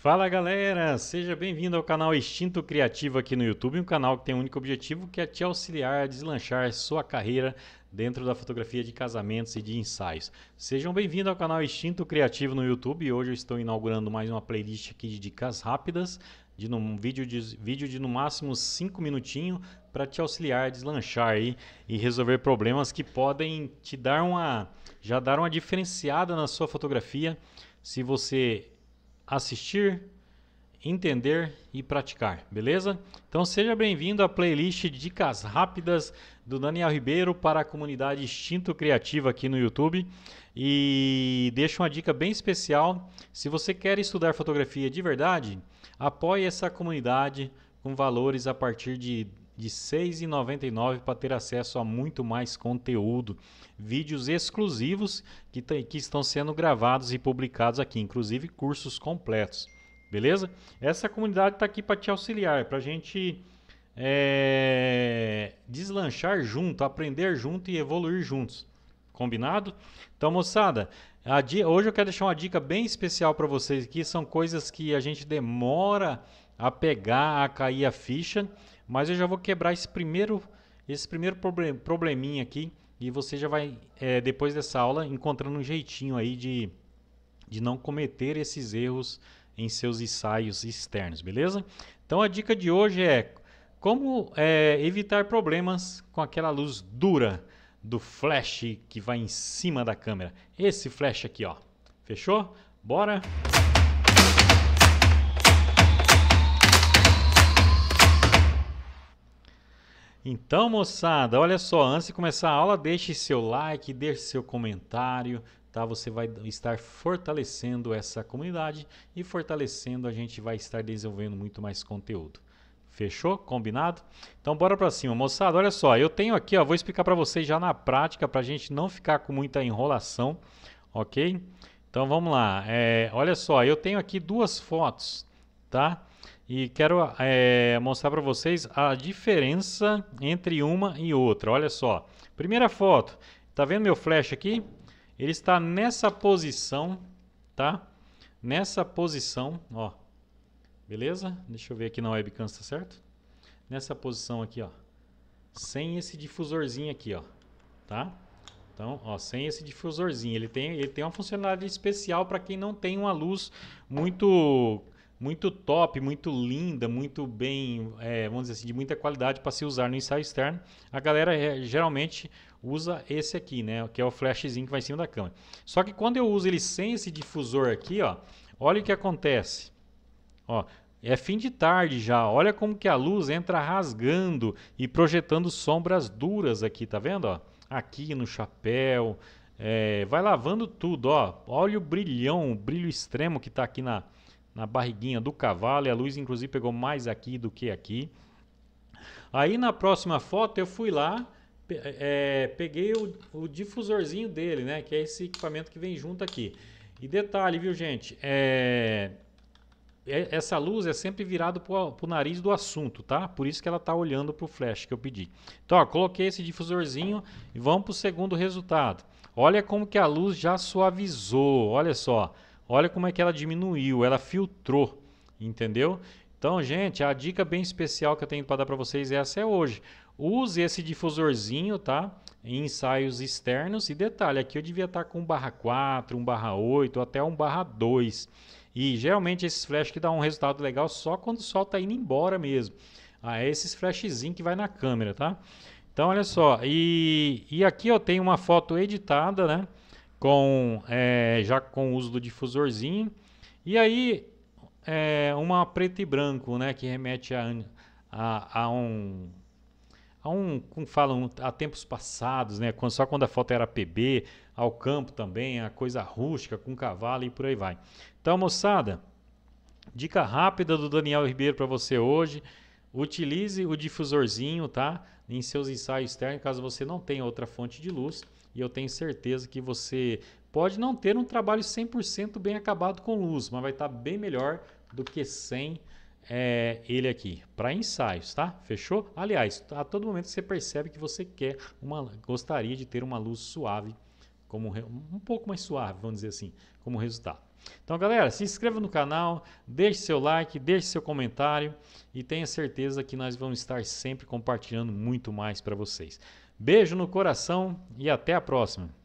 Fala galera, seja bem-vindo ao canal Extinto Criativo aqui no YouTube, um canal que tem um único objetivo que é te auxiliar a deslanchar sua carreira dentro da fotografia de casamentos e de ensaios. Sejam bem-vindos ao canal Extinto Criativo no YouTube. Hoje eu estou inaugurando mais uma playlist aqui de dicas rápidas, de um vídeo de, vídeo de no máximo 5 minutinhos para te auxiliar a deslanchar aí e resolver problemas que podem te dar uma já dar uma diferenciada na sua fotografia. Se você assistir, entender e praticar, beleza? Então seja bem-vindo à playlist Dicas Rápidas do Daniel Ribeiro para a comunidade Instinto Criativo aqui no YouTube. E deixo uma dica bem especial: se você quer estudar fotografia de verdade, apoie essa comunidade com valores a partir de de R$ 6,99 para ter acesso a muito mais conteúdo. Vídeos exclusivos que, que estão sendo gravados e publicados aqui, inclusive cursos completos. Beleza? Essa comunidade está aqui para te auxiliar, para a gente é, deslanchar junto, aprender junto e evoluir juntos. Combinado? Então, moçada, hoje eu quero deixar uma dica bem especial para vocês aqui. São coisas que a gente demora a pegar, a cair a ficha, mas eu já vou quebrar esse primeiro, esse primeiro probleminha aqui e você já vai, é, depois dessa aula, encontrando um jeitinho aí de, de não cometer esses erros em seus ensaios externos, beleza? Então a dica de hoje é como é, evitar problemas com aquela luz dura do flash que vai em cima da câmera. Esse flash aqui, ó. Fechou? Bora! Então, moçada, olha só, antes de começar a aula, deixe seu like, deixe seu comentário, tá? Você vai estar fortalecendo essa comunidade e fortalecendo a gente vai estar desenvolvendo muito mais conteúdo. Fechou? Combinado? Então bora para cima, moçada. Olha só, eu tenho aqui, ó, vou explicar para vocês já na prática para a gente não ficar com muita enrolação, ok? Então vamos lá. É, olha só, eu tenho aqui duas fotos, tá? E quero é, mostrar para vocês a diferença entre uma e outra. Olha só. Primeira foto. Tá vendo meu flash aqui? Ele está nessa posição, tá? Nessa posição, ó. Beleza? Deixa eu ver aqui na webcam, tá certo? Nessa posição aqui, ó. Sem esse difusorzinho aqui, ó. Tá? Então, ó, sem esse difusorzinho. Ele tem, ele tem uma funcionalidade especial para quem não tem uma luz muito muito top, muito linda, muito bem, é, vamos dizer assim, de muita qualidade para se usar no ensaio externo, a galera é, geralmente usa esse aqui, né? Que é o flashzinho que vai em cima da câmera. Só que quando eu uso ele sem esse difusor aqui, ó, olha o que acontece. Ó, é fim de tarde já. Olha como que a luz entra rasgando e projetando sombras duras aqui, tá vendo? Ó? Aqui no chapéu. É, vai lavando tudo, ó. Olha o brilhão, o brilho extremo que está aqui na, na barriguinha do cavalo e a luz inclusive pegou mais aqui do que aqui. Aí na próxima foto eu fui lá, é, peguei o, o, difusorzinho dele, né? Que é esse equipamento que vem junto aqui. E detalhe, viu gente? É, é, essa luz é sempre virada para o nariz do assunto, tá? Por isso que ela está olhando para o flash que eu pedi. Então, ó, coloquei esse difusorzinho e vamos para o segundo resultado. Olha como que a luz já suavizou, olha só. Olha só. Olha como é que ela diminuiu, ela filtrou, entendeu? Então, gente, a dica bem especial que eu tenho para dar para vocês é essa é hoje. Use esse difusorzinho, tá? Em ensaios externos. E detalhe, aqui eu devia estar tá com barra 4, 1 barra 8, até 1 barra 2. E geralmente esses flash que dá um resultado legal só quando o sol está indo embora mesmo. Ah, é esses flashzinhos que vai na câmera, tá? Então, olha só. E, e aqui eu tenho uma foto editada, né? com é, já com o uso do difusorzinho. E aí é, uma preto e branco, né, que remete a, a, a um a um, como falam, a tempos passados, né, só quando a foto era PB, ao campo também, a coisa rústica com cavalo e por aí vai. Então, moçada, dica rápida do Daniel Ribeiro para você hoje. Utilize o difusorzinho, tá? Em seus ensaios externos, caso você não tenha outra fonte de luz. E eu tenho certeza que você pode não ter um trabalho 100% bem acabado com luz, mas vai estar tá bem melhor do que sem é, ele aqui, para ensaios, tá? Fechou? Aliás, a todo momento você percebe que você quer uma, gostaria de ter uma luz suave como um pouco mais suave, vamos dizer assim, como resultado. Então, galera, se inscreva no canal, deixe seu like, deixe seu comentário e tenha certeza que nós vamos estar sempre compartilhando muito mais para vocês. Beijo no coração e até a próxima.